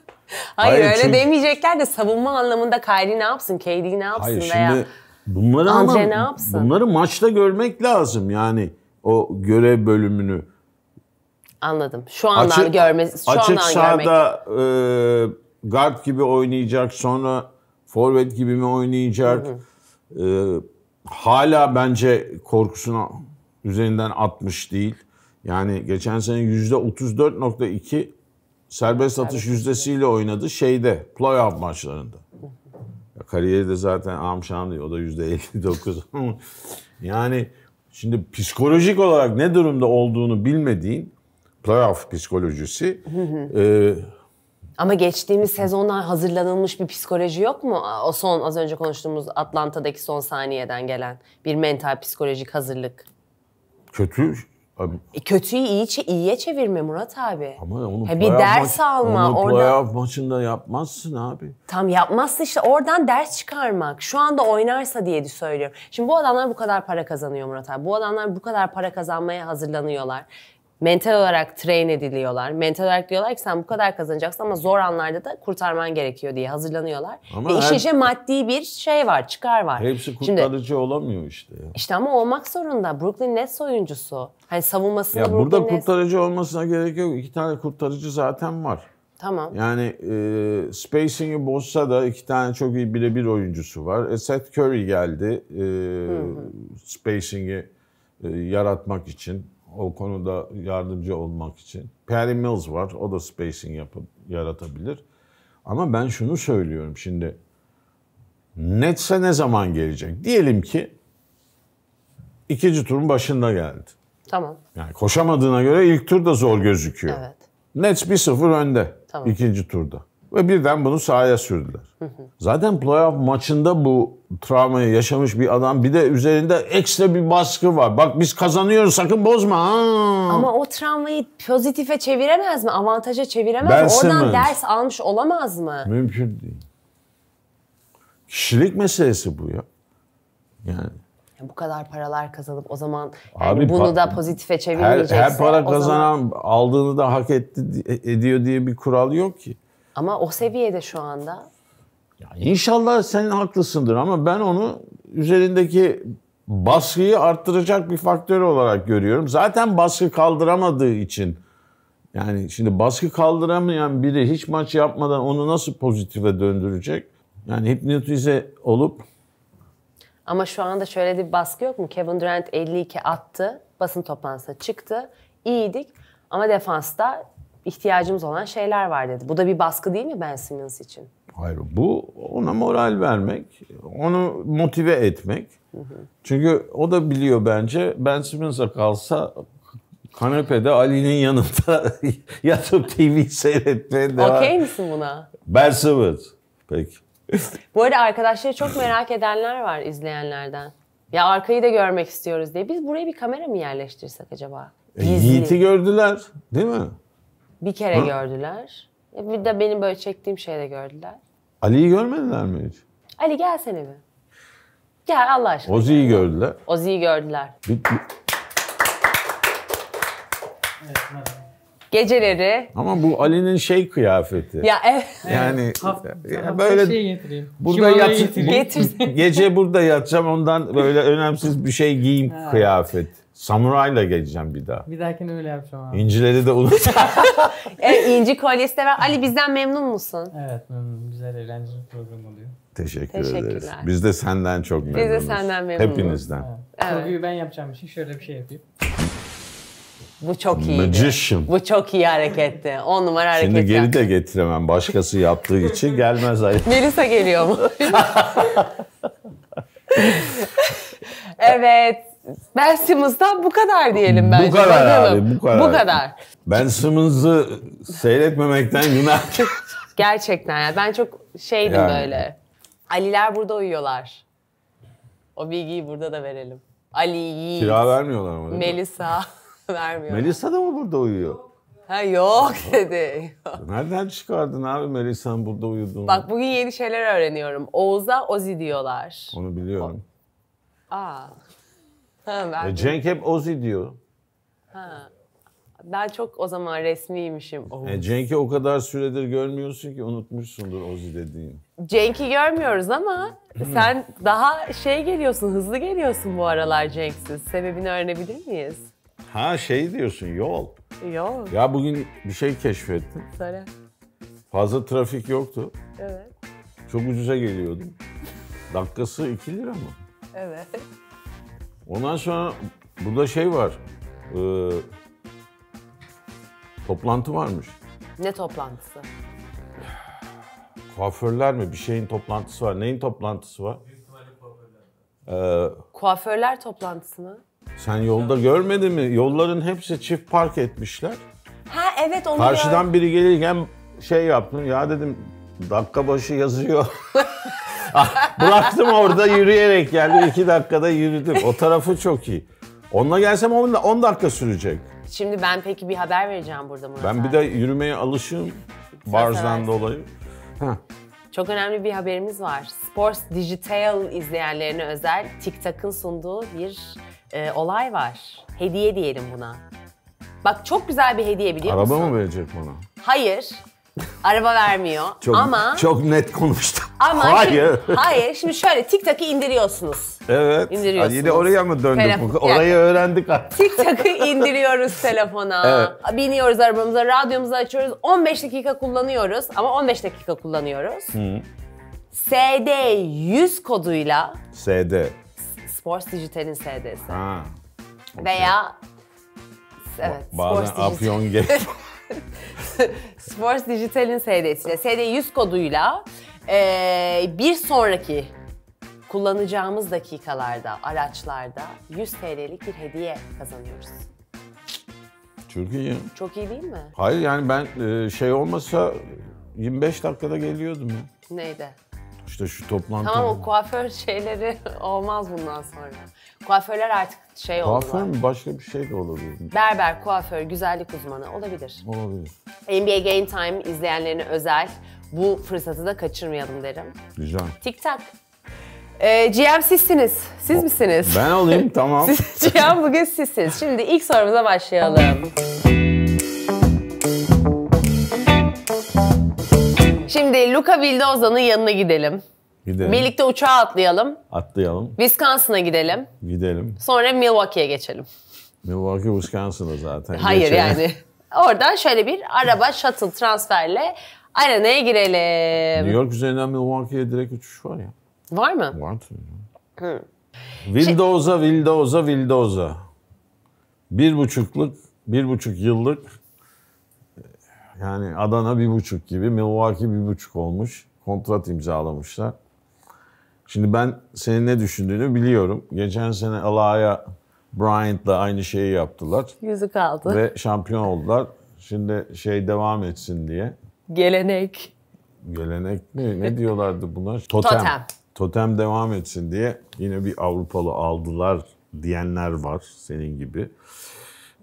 Hayır öyle çünkü... demeyecekler de savunma anlamında Kyrie ne yapsın, KD ne yapsın Hayır, veya... Şimdi Bunları Andre ama, ne yapsın? Bunları maçta görmek lazım yani o görev bölümünü. Anladım. Şu andan açık, görmez, şu açık andan sahada görmek. e, guard gibi oynayacak, sonra forvet gibi mi oynayacak? Hı hı. E, hala bence korkusuna üzerinden atmış değil. Yani geçen sene yüzde 34.2 serbest atış yüzdesiyle oynadı şeyde playoff maçlarında. Kariyeri de zaten amşan diyor. O da yüzde %59 ama yani şimdi psikolojik olarak ne durumda olduğunu bilmediğin playoff psikolojisi e, ama geçtiğimiz sezondan hazırlanılmış bir psikoloji yok mu? O son az önce konuştuğumuz Atlanta'daki son saniyeden gelen bir mental psikolojik hazırlık. Kötü Abi, e, kötüyü iyi, iyiye çevirme Murat abi. Ama onu ha, bir ders maç, alma. Onu orada... maçında yapmazsın abi. Tam yapmazsın işte oradan ders çıkarmak. Şu anda oynarsa diye söylüyorum. Şimdi bu adamlar bu kadar para kazanıyor Murat abi. Bu adamlar bu kadar para kazanmaya hazırlanıyorlar mental olarak train ediliyorlar. Mental olarak diyorlar ki sen bu kadar kazanacaksın ama zor anlarda da kurtarman gerekiyor diye hazırlanıyorlar. Ama Ve her... işe maddi bir şey var, çıkar var. Hepsi kurtarıcı Şimdi, olamıyor işte. İşte ama olmak zorunda. Brooklyn Nets oyuncusu. Hani savunmasını ya Brooklyn Burada Nets... kurtarıcı olmasına gerek yok. İki tane kurtarıcı zaten var. Tamam. Yani e, spacing'i bozsa da iki tane çok iyi birebir oyuncusu var. E, Seth Curry geldi e, spacing'i e, yaratmak için o konuda yardımcı olmak için. Perry Mills var. O da spacing yapıp yaratabilir. Ama ben şunu söylüyorum şimdi. Netse ne zaman gelecek? Diyelim ki ikinci turun başında geldi. Tamam. Yani koşamadığına göre ilk tur da zor gözüküyor. Evet. Nets 1-0 önde tamam. ikinci turda. Ve birden bunu sahaya sürdüler. Hı hı. Zaten playoff maçında bu travmayı yaşamış bir adam bir de üzerinde ekstra bir baskı var. Bak biz kazanıyoruz sakın bozma. Aa. Ama o travmayı pozitife çeviremez mi? Avantaja çeviremez ben mi? Oradan ders almış olamaz mı? Mümkün değil. Kişilik meselesi bu ya. Yani bu kadar paralar kazanıp o zaman yani Abi, bunu da pozitife çevirmeyecekse. Her, her para kazanan zaman... aldığını da hak etti, e- ediyor diye bir kural yok ki. Ama o seviyede şu anda. Ya inşallah sen haklısındır ama ben onu üzerindeki baskıyı arttıracak bir faktör olarak görüyorum. Zaten baskı kaldıramadığı için. Yani şimdi baskı kaldıramayan biri hiç maç yapmadan onu nasıl pozitife döndürecek? Yani hipnotize olup ama şu anda şöyle bir baskı yok mu? Kevin Durant 52 attı. Basın toplantısına çıktı. İyiydik. Ama defansta ihtiyacımız olan şeyler var dedi. Bu da bir baskı değil mi Ben Simmons için? Hayır bu ona moral vermek, onu motive etmek. Hı hı. Çünkü o da biliyor bence Ben Simmons'a kalsa kanepede Ali'nin yanında yatıp TV seyretmeye devam. Okey misin buna? Ben Simmons. Peki. Bu arada arkadaşları çok merak edenler var izleyenlerden. Ya arkayı da görmek istiyoruz diye. Biz buraya bir kamera mı yerleştirsek acaba? E, Yiğit'i gördüler değil mi? Bir kere Hı? gördüler. E, bir de benim böyle çektiğim şeyde gördüler. Ali'yi görmediler mi hiç? Ali gelsene bir. Gel Allah aşkına. Ozi'yi gördüler. Ozi'yi gördüler. Bir, bir... Geceleri. Ama bu Ali'nin şey kıyafeti. Ya evet. Yani, yani e, böyle şey getireyim. burada Kimono'yu yat getireyim. gece burada yatacağım ondan böyle önemsiz bir şey giyeyim kıyafet. Samurayla geleceğim bir daha. Bir dahakine öyle yapacağım abi. İncileri de unut. evet, İnci kolyesi de var. Ali bizden memnun musun? Evet memnunum. Güzel eğlenceli program oluyor. Teşekkür Teşekkürler. ederiz. Biz de senden çok memnunuz. Biz de senden memnunuz. Hepinizden. Evet. Kurguyu ben yapacağım için şöyle bir şey yapayım. Bu çok iyi. Magician. Bu çok iyi hareketti. On numara hareket Şimdi geri de getiremem. Başkası yaptığı için gelmez. Melisa geliyor mu? evet. Ben Simmons'tan bu kadar diyelim bence. Bu kadar Bakalım. abi bu kadar. Bu kadar. Ben Simmons'ı seyretmemekten günah. Gerçekten ya ben çok şeydim yani. böyle. Aliler burada uyuyorlar. O bilgiyi burada da verelim. Ali Yiğit. Kira vermiyorlar ama. Melisa vermiyor. Melisa da mı burada uyuyor? Ha yok dedi. Nereden çıkardın abi Melisa'nın burada uyuduğunu? Bak bugün yeni şeyler öğreniyorum. Oğuz'a Ozi diyorlar. Onu biliyorum. O... Aa. Ha, ben e, Cenk hep Ozi diyor. Ha. Ben çok o zaman resmiymişim. E, Cenk'i o kadar süredir görmüyorsun ki unutmuşsundur Ozi dediğin. Cenk'i görmüyoruz ama hmm. sen daha şey geliyorsun, hızlı geliyorsun bu aralar Cenk'siz. Sebebini öğrenebilir miyiz? Ha şey diyorsun yol. Yol. Ya bugün bir şey keşfettim. Söyle. Fazla trafik yoktu. Evet. Çok ucuza geliyordum. Dakikası 2 lira mı? Evet. Ondan sonra burada şey var. E, toplantı varmış. Ne toplantısı? Kuaförler mi? Bir şeyin toplantısı var. Neyin toplantısı var? Ee, Kuaförler toplantısı mı? Sen yolda görmedin mi? Yolların hepsi çift park etmişler. Ha evet onu Karşıdan biri gelirken şey yaptım. Ya dedim dakika başı yazıyor. Ah, bıraktım orada yürüyerek geldi iki dakikada yürüdüm. O tarafı çok iyi. Onunla gelsem 10 dakika sürecek. Şimdi ben peki bir haber vereceğim burada Murat Ben bir de yürümeye alışığım. Barzdan dolayı. Heh. Çok önemli bir haberimiz var. Sports Digital izleyenlerine özel TikTok'ın sunduğu bir e, olay var. Hediye diyelim buna. Bak çok güzel bir hediye biliyor Araba musun? mı verecek bana? Hayır. Araba vermiyor Çok, ama... çok net konuştum. Ama hayır. Şimdi, hayır. Şimdi şöyle TikTok'ı indiriyorsunuz. Evet. İndiriyorsunuz. Yine oraya mı döndük? Telefon, Orayı yani, öğrendik artık. TikTok'ı indiriyoruz telefona. Evet. Biniyoruz arabamıza, radyomuzu açıyoruz. 15 dakika kullanıyoruz ama 15 dakika kullanıyoruz. Hı. SD 100 koduyla... SD. Sports Digital'in SD'si. Ha. Okay. Veya... Evet. Bazen Sports Digital. Afyon Sports Digital'in SD'siyle, SD 100 koduyla e, bir sonraki kullanacağımız dakikalarda, araçlarda 100 TL'lik bir hediye kazanıyoruz. Çok iyi. Çok iyi değil mi? Hayır yani ben şey olmasa 25 dakikada geliyordum ya. Neydi? İşte şu toplantı. Tamam o kuaför şeyleri olmaz bundan sonra. Kuaförler artık şey oldu. Kuaför mü? Başka bir şey de olabilir. Berber, kuaför, güzellik uzmanı olabilir. Olabilir. NBA Game Time izleyenlerine özel bu fırsatı da kaçırmayalım derim. Güzel. Tik tak. Ee, GM sizsiniz. Siz o, misiniz? Ben olayım tamam. Siz, GM bugün sizsiniz. Şimdi ilk sorumuza başlayalım. Şimdi Luca Vildoza'nın yanına gidelim. Gidelim. Birlikte uçağa atlayalım. Atlayalım. Wisconsin'a gidelim. Gidelim. Sonra Milwaukee'ye geçelim. Milwaukee, Wisconsin'a zaten. Hayır geçelim. yani. Oradan şöyle bir araba shuttle transferle arenaya girelim. New York üzerinden Milwaukee'ye direkt uçuş var ya. Var mı? Var tabii. Hmm. Wildows'a, Wildows'a, Bir buçukluk, bir buçuk yıllık yani Adana bir buçuk gibi, Milwaukee bir buçuk olmuş. Kontrat imzalamışlar. Şimdi ben senin ne düşündüğünü biliyorum. Geçen sene Alaya Bryant'la aynı şeyi yaptılar. Yüzük aldı. Ve şampiyon oldular. Şimdi şey devam etsin diye. Gelenek. Gelenek mi? Ne diyorlardı buna? Totem. Totem. Totem devam etsin diye yine bir Avrupalı aldılar diyenler var senin gibi.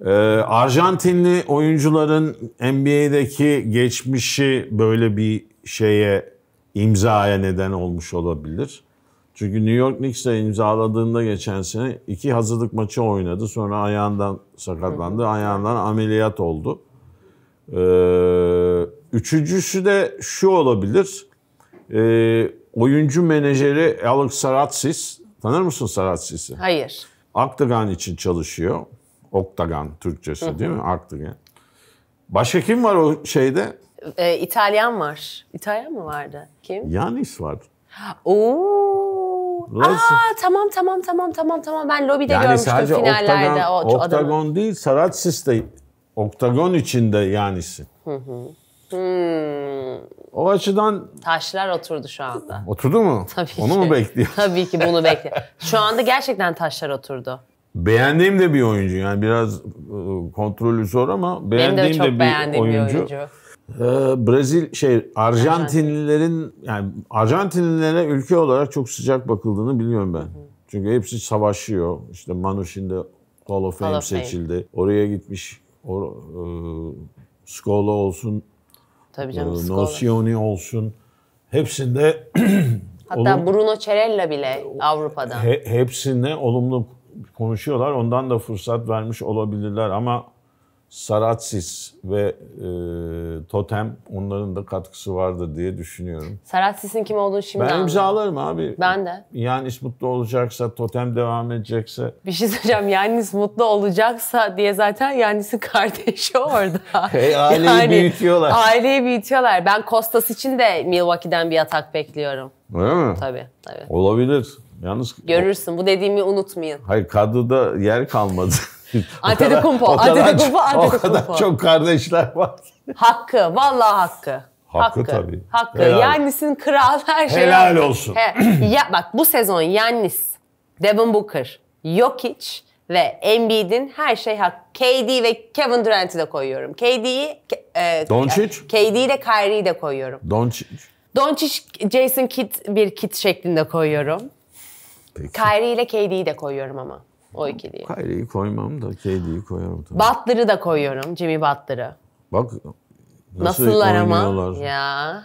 Ee, Arjantinli oyuncuların NBA'deki geçmişi böyle bir şeye imzaya neden olmuş olabilir. Çünkü New York Knicks'le imzaladığında geçen sene iki hazırlık maçı oynadı. Sonra ayağından sakatlandı. Ayağından ameliyat oldu. Ee, üçüncüsü de şu olabilir. Ee, oyuncu menajeri Alex Saratsis. Tanır mısın Saratsis'i? Hayır. Octagon için çalışıyor. Octagon Türkçesi değil mi? Octagon. Başka kim var o şeyde? Ee, İtalyan var. İtalyan mı vardı? Kim? Yanis var. Oo. Burası... Aa tamam tamam tamam tamam tamam ben lobide yani görmüştüm finallerde oktagon, o oktagon adamı. değil Saratsis de oktagon içinde yani. Hı hı. Hmm. O açıdan... Taşlar oturdu şu anda. Oturdu mu? Tabii Onu ki. mu bekliyor? Tabii ki bunu bekliyor. Şu anda gerçekten taşlar oturdu. Beğendiğim de bir oyuncu yani biraz ıı, kontrolü zor ama beğendiğim Benim de, çok de bir, beğendiğim oyuncu. bir oyuncu. Ee, şey Arjantinlilerin yani Arjantinlilere ülke olarak çok sıcak bakıldığını biliyorum ben. Çünkü hepsi savaşıyor. İşte Manuş'inde şimdi Hall of Fame Hall of seçildi. Fame. Oraya gitmiş. Or, e, Skola olsun. Tabii e, canım, e, Nocioni olsun. Hepsinde Hatta olum, Bruno Cerella bile Avrupa'dan. He, hepsine olumlu konuşuyorlar. Ondan da fırsat vermiş olabilirler ama Saratsis ve e, Totem onların da katkısı vardı diye düşünüyorum. Saratsis'in kim olduğunu şimdi Ben anladım. imzalarım abi. Ben de. Yanis mutlu olacaksa, Totem devam edecekse. Bir şey söyleyeceğim. Yanis mutlu olacaksa diye zaten Yanis'in kardeşi orada. hey, aileyi yani, büyütüyorlar. Aileyi büyütüyorlar. Ben Kostas için de Milwaukee'den bir atak bekliyorum. Öyle mi? Tabii. tabii. Olabilir. Yalnız görürsün. Bu dediğimi unutmayın. Hayır kadroda yer kalmadı. Antetokounmpo, Antetokounmpo, Antetokounmpo. O kadar çok kardeşler var. Hakkı, vallahi hakkı. Hakkı, hakkı tabii. Hakkı. Yannis'in kral her şeyi. Helal olsun. He, ya bak bu sezon Yannis, Devin Booker, Jokic ve Embiid'in her şey hakkı. KD ve Kevin Durant'i de koyuyorum. KD'yi e, Doncic. KD'yi de Kyrie'yi de koyuyorum. Doncic. Doncic Jason Kidd bir kit şeklinde koyuyorum pek. Kyrie ile KD'yi de koyuyorum ama. O ikiliyi. Kyrie'yi koymam da KD'yi koyarım tabii. Butler'ı da koyuyorum. Jimmy Butler'ı. Bak nasıl Nasıllar ama. Ya.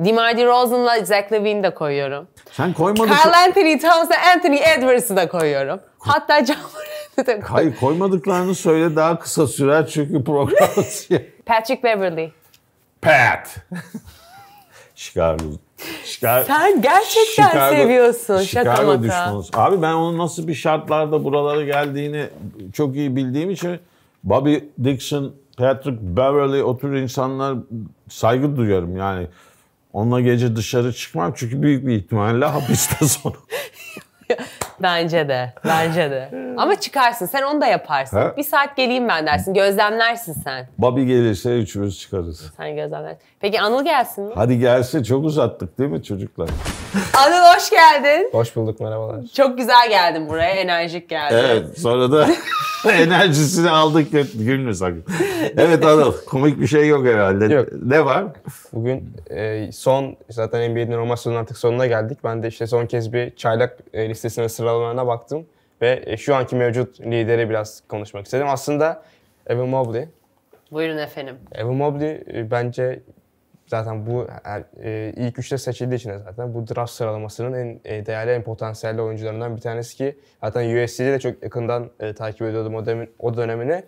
DeMar DeRozan'la Zach Levine'i de koyuyorum. Sen koymadık. Carl Anthony Towns Anthony Edwards'ı da koyuyorum. Hatta John Morant'ı da koyuyorum. Hayır koymadıklarını söyle daha kısa sürer çünkü program. Patrick Beverly. Pat. Chicago Şikar- Sen gerçekten Chicago, seviyorsun şaka Chicago maka. düşmanız. Abi ben onun nasıl bir şartlarda buralara geldiğini çok iyi bildiğim için Bobby Dixon, Patrick Beverly o tür insanlar saygı duyuyorum yani. Onunla gece dışarı çıkmam çünkü büyük bir ihtimalle hapiste sonu. bence de, bence de. Ama çıkarsın, sen onu da yaparsın. He? Bir saat geleyim ben dersin, gözlemlersin sen. Babi gelirse üçümüz çıkarız. Sen gözlemlersin. Peki Anıl gelsin mi? Hadi gelse çok uzattık değil mi çocuklar? Anıl hoş geldin. Hoş bulduk, merhabalar. Çok güzel geldin buraya, enerjik geldin. Evet, sonra da Enerjisini aldık gülme sakın. Evet Anıl komik bir şey yok herhalde. Yok. Ne var? Bugün e, son zaten NBA'nin normal sezonun artık sonuna geldik. Ben de işte son kez bir çaylak e, listesine sıralamalarına baktım. Ve e, şu anki mevcut lideri biraz konuşmak istedim. Aslında Evan Mobley. Buyurun efendim. Evan Mobley e, bence Zaten bu e, ilk üçte seçildiği için de zaten bu draft sıralamasının en e, değerli, en potansiyelli oyuncularından bir tanesi ki zaten USC'de de çok yakından e, takip ediyordum o, dönem, o dönemini.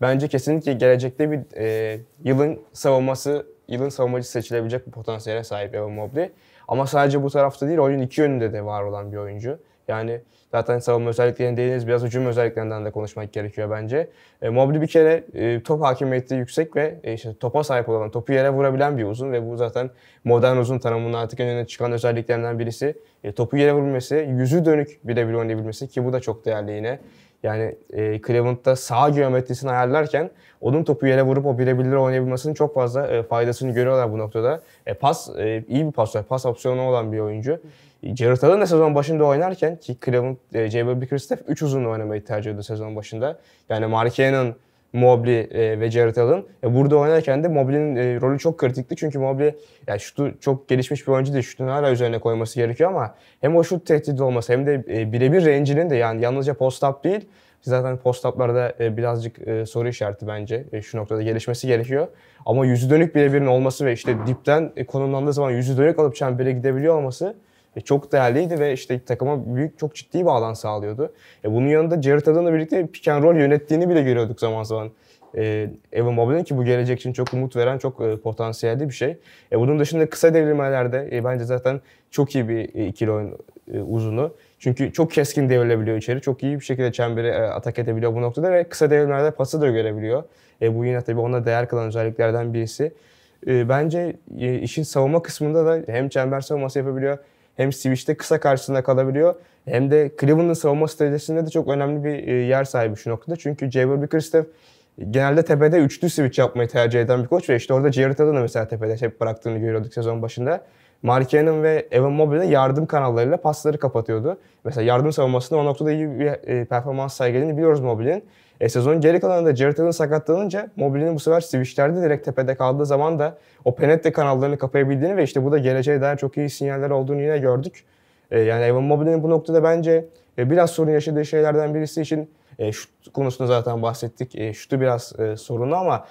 Bence kesinlikle gelecekte bir e, yılın savunması, yılın savunmacı seçilebilecek bir potansiyele sahip Evan Mobley. Ama sadece bu tarafta değil, oyunun iki yönünde de var olan bir oyuncu. Yani zaten savunma özelliklerinden değiliz biraz hücum özelliklerinden de konuşmak gerekiyor bence. E, Mobley bir kere e, top hakimiyeti yüksek ve e, işte topa sahip olan, topu yere vurabilen bir uzun ve bu zaten modern uzun tanımının artık en öne çıkan özelliklerinden birisi. E, topu yere vurması, yüzü dönük birebir oynayabilmesi ki bu da çok değerli yine. Yani e, Cleveland'da sağ geometrisini ayarlarken onun topu yere vurup o birebirleri oynayabilmesinin çok fazla e, faydasını görüyorlar bu noktada. E, pas e, iyi bir pasör, pas opsiyonu olan bir oyuncu. Jared Allen de sezon başında oynarken ki Cleveland, e, J.B. Bickerstaff 3 uzun oynamayı tercih ediyordu sezon başında. Yani Mark Cannon, Mobley e, ve Jared Allen. E, burada oynarken de Mobley'nin e, rolü çok kritikti. Çünkü Mobley yani şutu çok gelişmiş bir oyuncu değil. Şutunu hala üzerine koyması gerekiyor ama hem o şut tehdidi olması hem de e, birebir range'inin de yani yalnızca post-up değil. Zaten post-up'larda e, birazcık e, soru işareti bence. E, şu noktada gelişmesi gerekiyor. Ama yüzü dönük birebirin olması ve işte dipten e, konumlandığı zaman yüzü dönük alıp çembere gidebiliyor olması e, çok değerliydi ve işte takıma büyük çok ciddi bir alan sağlıyordu. E, bunun yanında Jared Allen'la birlikte pick and roll yönettiğini bile görüyorduk zaman zaman. E, Evan Mobley'in ki bu gelecek için çok umut veren çok e, potansiyelli bir şey. E, bunun dışında kısa devrilmelerde e, bence zaten çok iyi bir e, ikili oyun e, uzunu. Çünkü çok keskin devrilebiliyor içeri. Çok iyi bir şekilde çemberi e, atak edebiliyor bu noktada ve kısa devrilmelerde pası da görebiliyor. E, bu yine tabii ona değer kalan özelliklerden birisi. E, bence e, işin savunma kısmında da hem çember savunması yapabiliyor hem switch'te kısa karşısında kalabiliyor hem de Cleveland'ın savunma stratejisinde de çok önemli bir e, yer sahibi şu noktada. Çünkü Jabber Bickerstaff e, genelde tepede üçlü switch yapmayı tercih eden bir koç ve işte orada Jared Allen'ı mesela tepede hep bıraktığını görüyorduk sezon başında. Mark Cannon ve Evan Mobley'de yardım kanallarıyla pasları kapatıyordu. Mesela yardım savunmasında o noktada iyi bir e, performans sergilediğini biliyoruz Mobley'in. E, sezonun geri kalanında Jared Allen sakatlanınca Mobley'nin bu sefer switchlerde direkt tepede kaldığı zaman da o penetre kanallarını kapayabildiğini ve işte bu da geleceğe daha çok iyi sinyaller olduğunu yine gördük. E, yani Evan Mobley'nin bu noktada bence e, biraz sorun yaşadığı şeylerden birisi için e, şut konusunda zaten bahsettik. E, şutu biraz e, sorunu ama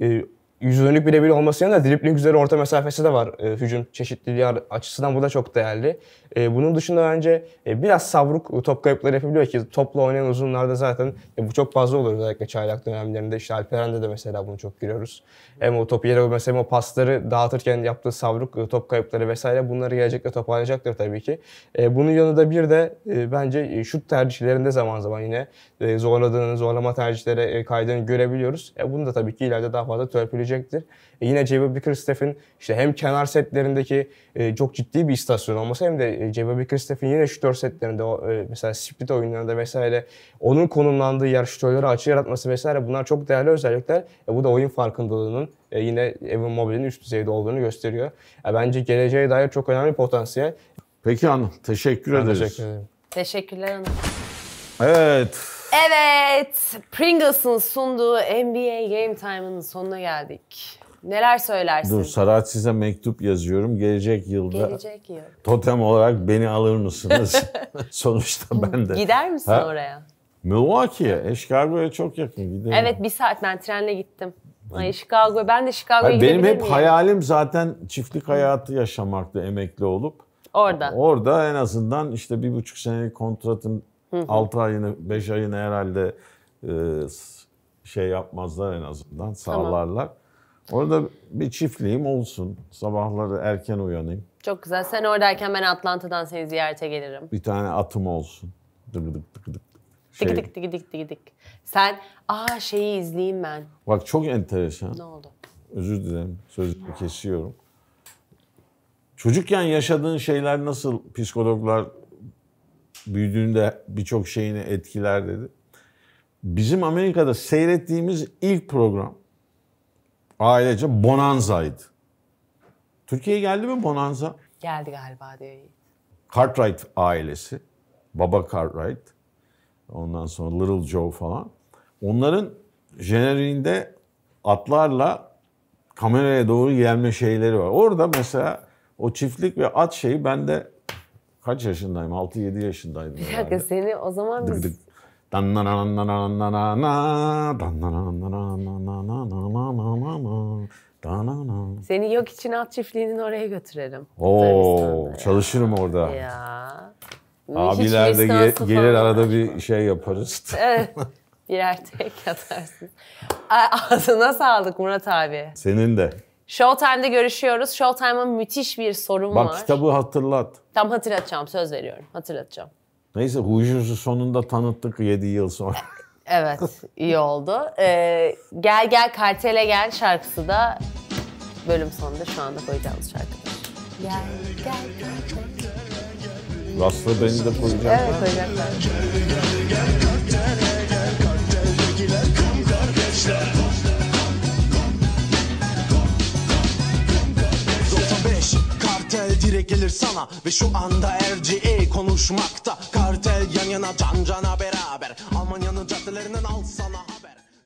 e, yüz dönük birebir olması yanında dribling üzeri orta mesafesi de var e, hücum çeşitliliği açısından bu da çok değerli. E, bunun dışında bence e, biraz savruk top kayıpları yapabiliyor ki topla oynayan uzunlarda zaten e, bu çok fazla olur özellikle çaylak dönemlerinde. İşte Alperen'de de mesela bunu çok görüyoruz. Hem o topu yere mesela o pasları dağıtırken yaptığı savruk e, top kayıpları vesaire bunları gelecekte toparlayacaktır tabii ki. E, bunun yanında bir de e, bence e, şut tercihlerinde zaman zaman yine e, zorladığını, zorlama tercihlere e, kaydığını görebiliyoruz. E, bunu da tabii ki ileride daha fazla törpüleyecek gelecektir. E yine J.B. Bickerstaff'in işte hem kenar setlerindeki e, çok ciddi bir istasyon olması hem de e, J.B. Bickerstaff'in yine şütör setlerinde o, e, mesela split oyunlarında vesaire onun konumlandığı yer şütörleri açı yaratması vesaire bunlar çok değerli özellikler. E, bu da oyun farkındalığının e, yine Evan Mobile'in üst düzeyde olduğunu gösteriyor. E, bence geleceğe dair çok önemli potansiyel. Peki Hanım teşekkür ben ederiz. Teşekkür ederim. Teşekkürler Hanım. Evet. Evet, Pringles'ın sunduğu NBA Game Time'ın sonuna geldik. Neler söylersin? Dur Sarat size mektup yazıyorum. Gelecek yılda Gelecek yıl. totem olarak beni alır mısınız? Sonuçta ben de. Gider misin ha? oraya? Milwaukee'ye. E, Chicago'ya çok yakın. Gidelim. Evet bir saat ben trenle gittim. Ay Chicago, ben de Chicago'ya gidebilir Benim hep miyim? hayalim zaten çiftlik hayatı yaşamaktı emekli olup. Orada. Orada en azından işte bir buçuk senelik kontratım. 6 ayını, 5 ayını herhalde e, şey yapmazlar en azından sağlarlar. Tamam. Orada bir çiftliğim olsun. Sabahları erken uyanayım. Çok güzel. Sen oradayken ben Atlanta'dan seni ziyarete gelirim. Bir tane atım olsun. Dık dık dık dık. Şey. Dik dik dik dik dik dik. Sen aa şeyi izleyeyim ben. Bak çok enteresan. Ne oldu? Özür dilerim. Sözümü kesiyorum. Çocukken yaşadığın şeyler nasıl psikologlar büyüdüğünde birçok şeyini etkiler dedi. Bizim Amerika'da seyrettiğimiz ilk program ailece Bonanza'ydı. Türkiye'ye geldi mi Bonanza? Geldi galiba diyor Cartwright ailesi. Baba Cartwright. Ondan sonra Little Joe falan. Onların jeneriğinde atlarla kameraya doğru gelme şeyleri var. Orada mesela o çiftlik ve at şeyi bende kaç yaşındayım? 6-7 yaşındaydım. Bir dakika seni o zaman biz... Dık dık. Seni yok için at çiftliğinin oraya götürelim. Oo, çalışırım ya. orada. Ya. Abiler de ge- gelir arada bir şey yaparız. Evet. Birer tek yatarsın. Ağzına sağlık Murat abi. Senin de. Showtime'de görüşüyoruz. Showtime'ın müthiş bir sorum Bak, var. Bak kitabı hatırlat. Tam hatırlatacağım söz veriyorum. Hatırlatacağım. Neyse hujusu sonunda tanıttık 7 yıl sonra. evet iyi oldu. Ee, gel gel kartele gel şarkısı da bölüm sonunda şu anda koyacağımız şarkıdır. Gel gel gel. gel. beni de koyacaklar. Evet koyacaklar. Gel gel gel kartele gel kartelekiler kum kardeşler. Kartel direkt gelir sana ve şu anda RGE konuşmakta Kartel yan yana can cana beraber Almanya'nın caddelerinden al sana